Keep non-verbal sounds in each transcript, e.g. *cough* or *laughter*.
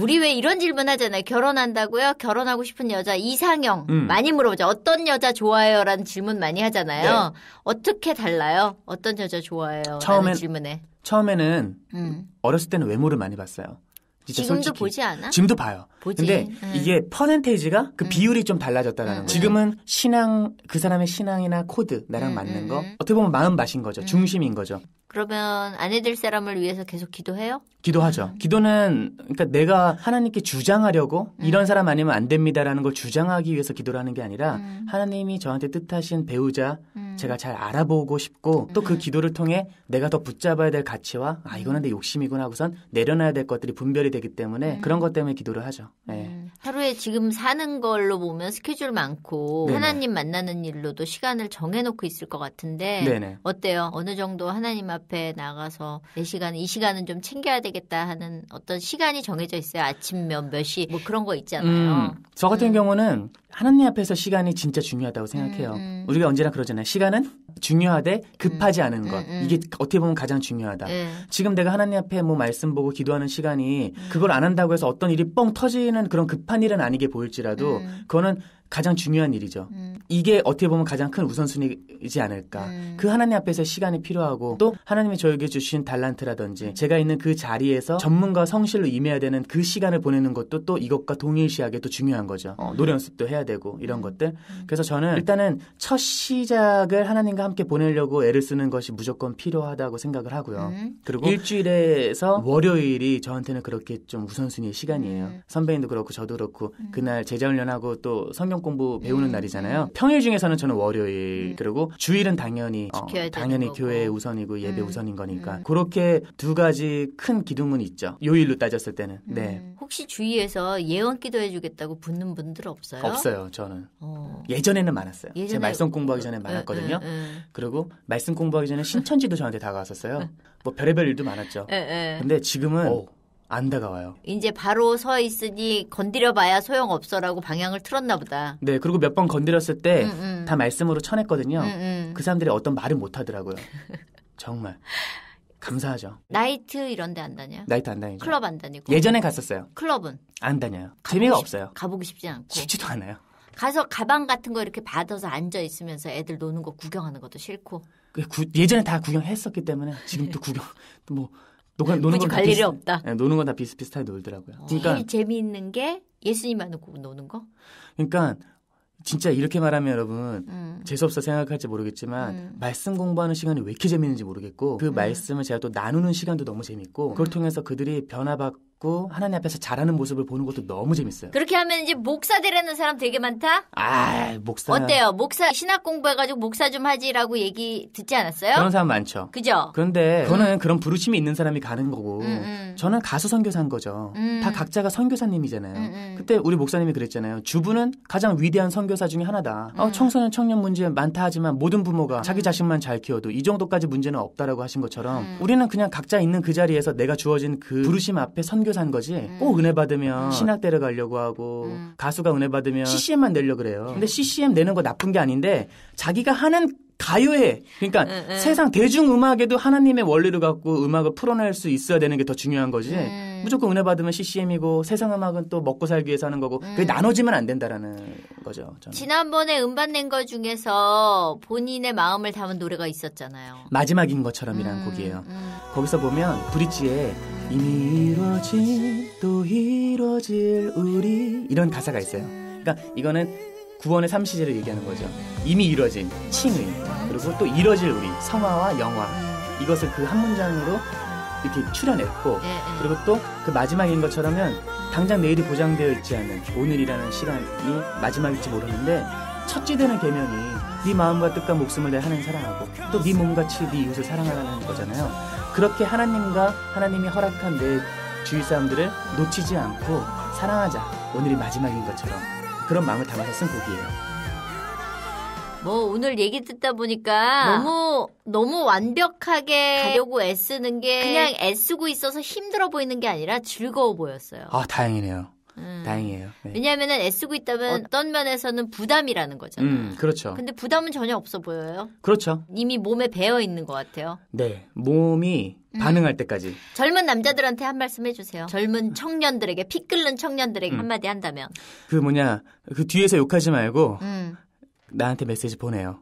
우리 왜 이런 질문 하잖아요. 결혼한다고요? 결혼하고 싶은 여자 이상형 음. 많이 물어보죠. 어떤 여자 좋아해요라는 질문 많이 하잖아요. 네. 어떻게 달라요? 어떤 여자 좋아해요? 처음에 질문에 처음에는 음. 어렸을 때는 외모를 많이 봤어요. 진짜 지금도 솔직히. 보지 않아? 지금도 봐요. 보지. 근데 음. 이게 퍼센테이지가 그 음. 비율이 좀달라졌다는 음. 거예요. 지금은 신앙 그 사람의 신앙이나 코드 나랑 맞는 거 어떻게 보면 마음 맛인 거죠. 중심인 거죠. 그러면 아내 될 사람을 위해서 계속 기도해요? 기도하죠. 기도는 그러니까 내가 하나님께 주장하려고 이런 사람 아니면 안 됩니다라는 걸 주장하기 위해서 기도를 하는 게 아니라 하나님이 저한테 뜻하신 배우자 제가 잘 알아보고 싶고 또 그 기도를 통해 내가 더 붙잡아야 될 가치와 아 이거는 내 욕심이구나 하고선 내려놔야 될 것들이 분별이 되기 때문에 음. 그런 것 때문에 기도를 하죠. 네. 하루에 지금 사는 걸로 보면 스케줄 많고 네네. 하나님 만나는 일로도 시간을 정해놓고 있을 것 같은데 네네. 어때요? 어느 정도 하나님 앞에 나가서 내 시간 이 시간은 좀 챙겨야 되겠다 하는 어떤 시간이 정해져 있어요? 아침 몇 몇 시 뭐 그런 거 있잖아요. 음, 저 같은 음. 경우는 하나님 앞에서 시간이 진짜 중요하다고 음, 생각해요. 음, 음. 우리가 언제나 그러잖아요. 시간은 중요하되 급하지 음, 않은 것. 음, 이게 어떻게 보면 가장 중요하다. 예. 지금 내가 하나님 앞에 뭐 말씀 보고 기도하는 시간이 그걸 안 한다고 해서 어떤 일이 뻥 터지는 그런 급한 일은 아니게 보일지라도 그거는 가장 중요한 일이죠. 음. 이게 어떻게 보면 가장 큰 우선순위이지 않을까. 음. 그 하나님 앞에서 시간이 필요하고 또 하나님이 저에게 주신 달란트라든지 음. 제가 있는 그 자리에서 전문가 성실로 임해야 되는 그 시간을 보내는 것도 또 이것과 동일시하게 또 중요한 거죠. 어, 네. 노래 연습도 해야 되고 이런 음. 것들. 음. 그래서 저는 일단은 첫 시작을 하나님과 함께 보내려고 애를 쓰는 것이 무조건 필요하다고 생각을 하고요. 음. 그리고 일주일에서 월요일이 저한테는 그렇게 좀 우선순위의 시간이에요. 선배님도 그렇고 저도 그렇고 그날 제자훈련하고 또 성경 시험 공부 배우는 음. 날이잖아요. 평일 중에서는 저는 월요일 네. 그리고 주일은 당연히 어, 당연히 교회 우선이고 예배 음. 우선인 거니까 음. 그렇게 두 가지 큰 기둥은 있죠. 요일로 따졌을 때는. 네. 혹시 주위에서 예언 기도해주겠다고 붙는 분들 없어요? 없어요. 저는 어. 예전에는 많았어요. 예전에... 제가 말씀 공부하기 어, 전에 예, 많았거든요. 에, 에, 에. 그리고 말씀 공부하기 전에 신천지도 저한테 다가왔었어요. 뭐 별의별 일도 많았죠. *laughs* 예, 예. 근데 지금은 오. 안 다가와요. 이제 바로 서 있으니 건드려봐야 소용없어라고 방향을 틀었나 보다. 네, 그리고 몇 번 건드렸을 때다 음, 음. 말씀으로 쳐냈거든요. 음음. 음. 그 사람들이 어떤 말을 못 하더라고요. *laughs* 정말. 감사하죠. 나이트 이런 데 안 다녀요? 나이트 안 다니죠. 클럽 안 다니고. 예전에 갔었어요. 클럽은? 안 다녀요. 재미가 싶, 없어요. 가보고 싶지 않고. 쉽지도 않아요. 가서 가방 같은 거 이렇게 받아서 앉아 있으면서 애들 노는 거 구경하는 것도 싫고. 그 구, 예전에 다 구경했었기 때문에 지금 도 구경 *laughs* 뭐 노가, 노는 건갈 비슷... 없다. 네, 노는 건 다 비슷비슷하게 놀더라고요. 어, 그러니까 재미있는 게 예수님만 놓고 노는 거? 그러니까 진짜 이렇게 말하면 여러분 음. 재수 없어 생각할지 모르겠지만 음. 말씀 공부하는 시간이 왜 이렇게 재밌는지 모르겠고 그 음. 말씀을 제가 또 나누는 시간도 너무 재밌고 그걸 통해서 그들이 변화받 있고 하나님 앞에서 잘하는 모습을 보는 것도 너무 재밌어요. 그렇게 하면 이제 목사 되려는 사람 되게 많다? 아, 목사. 어때요? 목사 신학 공부해가지고 목사 좀 하지라고 얘기 듣지 않았어요? 그런 사람 많죠. 그죠? 그런데 저는 음. 그런 부르심이 있는 사람이 가는 거고 음, 음. 저는 가수 선교사인 거죠. 음. 다 각자가 선교사님이잖아요. 음, 그때 우리 목사님이 그랬잖아요. 주부는 가장 위대한 선교사 중에 하나다. 어, 청소년 청년 문제 많다 하지만 모든 부모가 자기 자신만잘 키워도 이 정도까지 문제는 없다라고 하신 것처럼 우리는 그냥 각자 있는 그 자리에서 내가 주어진 그 부르심 앞에 선교 선교 산 거지 음. 꼭 은혜 받으면 음. 신학 대를 가려고 하고 음. 가수가 은혜 받으면 CCM만 내려 그래요. 근데 CCM 내는 거 나쁜 게 아닌데 자기가 하는 가요에 그러니까 응, 음, 응. 음. 세상 대중 음악에도 하나님의 원리를 갖고 음악을 풀어낼 수 있어야 되는 게 더 중요한 거지 음. 무조건 은혜 받으면 CCM이고 세상 음악은 또 먹고 살기 위해서 하는 거고 음. 그게 나눠지면 안 된다라는 거죠. 저는. 지난번에 음반 낸 거 중에서 본인의 마음을 담은 노래가 있었잖아요. 마지막인 것처럼이라는 음. 곡이에요. 거기서 보면 브릿지에 이미 이루어진또이루어질 우리 이런 가사가 있어요. 그러니까 이거는 구원의 3시제를 얘기하는 거죠. 이미 이루어진 칭의 그리고 또이루어질 우리 성화와 영화 이것을 그 한 문장으로 이렇게 출연했고 예, 예. 그리고 또 그 마지막인 것처럼은 당장 내일이 보장되어 있지 않은 오늘이라는 시간이 마지막일지 모르는데 첫째되는 계명이 네 마음과 뜻과 목숨을 내하는 사랑하고 또 네 몸같이 네 이웃을 사랑하라는 거잖아요. 그렇게 하나님과 하나님이 허락한 내 주위 사람들을 놓치지 않고 사랑하자. 오늘이 마지막인 것처럼 그런 마음을 담아서 쓴 곡이에요. 뭐 오늘 얘기 듣다 보니까 네. 너무 너무 완벽하게 가려고 애쓰는 게 그냥 애쓰고 있어서 힘들어 보이는 게 아니라 즐거워 보였어요. 아 다행이네요. 음. 다행이에요. 네. 왜냐하면 애쓰고 있다면 어. 어떤 면에서는 부담이라는 거잖아요. 음, 그렇죠. 근데 부담은 전혀 없어 보여요. 그렇죠. 이미 몸에 배어 있는 것 같아요. 네, 몸이 음. 반응할 때까지. 젊은 남자들한테 한 말씀 해주세요. 젊은 청년들에게 피 끓는 청년들에게 음. 한마디 한다면 그 뭐냐 그 뒤에서 욕하지 말고 음. 나한테 메시지 보내요.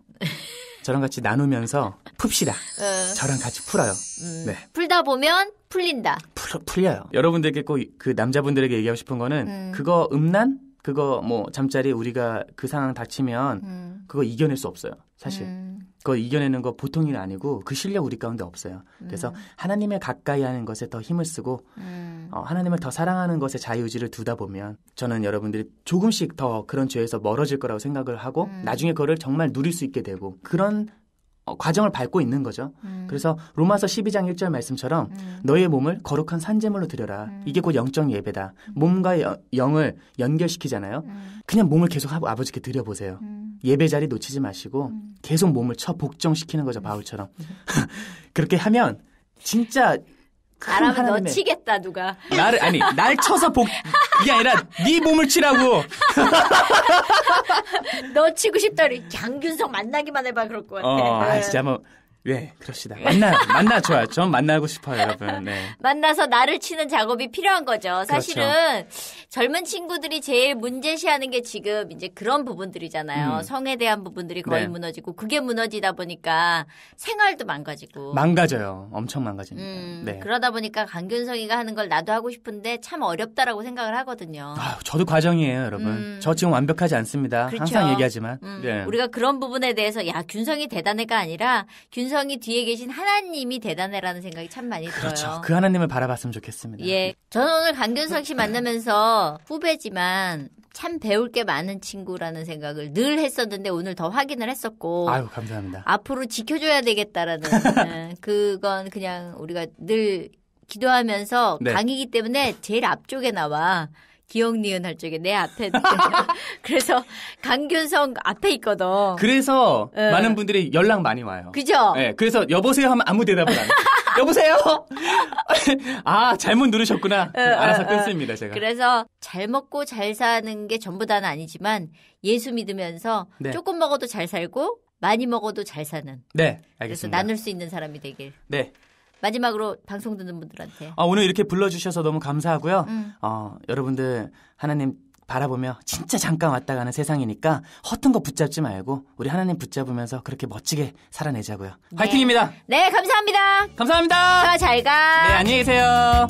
저랑 같이 나누면서 *laughs* 풉시다. 어. 저랑 같이 풀어요. 음. 네. 풀다 보면 풀린다. 풀, 풀려요. 여러분들께 꼭 그 남자분들에게 얘기하고 싶은 거는 음. 그거 음란? 그거 뭐 잠자리 우리가 그 상황 닥치면 음. 그거 이겨낼 수 없어요. 사실. 음. 그거 이겨내는 거 보통 일 아니고 그 실력 우리 가운데 없어요. 그래서 음. 하나님의 가까이 하는 것에 더 힘을 쓰고 음. 어, 하나님을 더 사랑하는 것에 자유의지를 두다 보면 저는 여러분들이 조금씩 더 그런 죄에서 멀어질 거라고 생각을 하고 음. 나중에 그거를 정말 누릴 수 있게 되고 그런 어, 과정을 밟고 있는 거죠. 음. 그래서 로마서 12장 1절 말씀처럼 음. 너의 몸을 거룩한 산재물로 드려라. 음. 이게 곧 영적 예배다. 몸과 여, 영을 연결시키잖아요. 음. 그냥 몸을 계속 하, 아버지께 드려보세요. 음. 예배 자리 놓치지 마시고 음. 계속 몸을 처 복종시키는 거죠. 바울처럼. *laughs* 그렇게 하면 진짜 바람을 하나님의... 너 치겠다 누가 나를 아니 날 쳐서 복 이게 아니라 네 몸을 치라고 너 치고 싶다를 장균석 만나기만 해봐 그럴 것 같아. 어, 아 진짜 뭐 예, 그렇습니다. 만나, 만나줘요. 전 *laughs* 만나고 싶어요, 여러분. 네. 만나서 나를 치는 작업이 필요한 거죠. 그렇죠. 사실은 그렇죠. 젊은 친구들이 제일 문제시하는 게 지금 이제 그런 부분들이잖아요. 음. 성에 대한 부분들이 거의 네. 무너지고 그게 무너지다 보니까 생활도 망가지고. 망가져요. 엄청 망가집니다. 음, 네. 그러다 보니까 강균성이가 하는 걸 나도 하고 싶은데 참 어렵다라고 생각을 하거든요. 아유, 저도 과정이에요, 여러분. 음. 저 지금 완벽하지 않습니다. 그렇죠. 항상 얘기하지만. 음, 네. 우리가 그런 부분에 대해서 야, 균성이 대단해가 아니라 균성 완성이 뒤에 계신 하나님이 대단해라는 생각이 참 많이 들어요. 그렇죠. 그 하나님을 바라봤으면 좋겠습니다. 예. 저는 오늘 강균석 씨 만나면서 후배지만 참 배울 게 많은 친구라는 생각을 늘 했었는데 오늘 더 확인을 했었고. 아유, 감사합니다. 앞으로 지켜줘야 되겠다라는 *laughs* 예, 그건 그냥 우리가 늘 기도하면서 네. 강의기 때문에 제일 앞쪽에 나와 기억 니은 할 적에 내 앞에 *laughs* 그래서 강균성 앞에 있거든. 그래서 네. 많은 분들이 연락 많이 와요. 그죠? 네, 그래서 여보세요 하면 아무 대답을 안 해요. *laughs* 여보세요? *laughs* 아, 잘못 누르셨구나. 예, 알아서 끊습니다, 제가. 그래서 잘 먹고 잘 사는 게 전부 다는 아니지만 예수 믿으면서 네. 조금 먹어도 잘 살고 많이 먹어도 잘 사는. 네, 알겠습니다. 그래서 나눌 수 있는 사람이 되길. 네, 마지막으로 방송 듣는 분들한테. 아, 오늘 이렇게 불러주셔서 너무 감사하고요. 음. 어, 여러분들 하나님 바라보며 진짜 잠깐 왔다 가는 세상이니까 허튼 거 붙잡지 말고 우리 하나님 붙잡으면서 그렇게 멋지게 살아내자고요. 네. 화이팅입니다. 네, 감사합니다. 감사합니다. 잘 가. 네, 안녕히 계세요.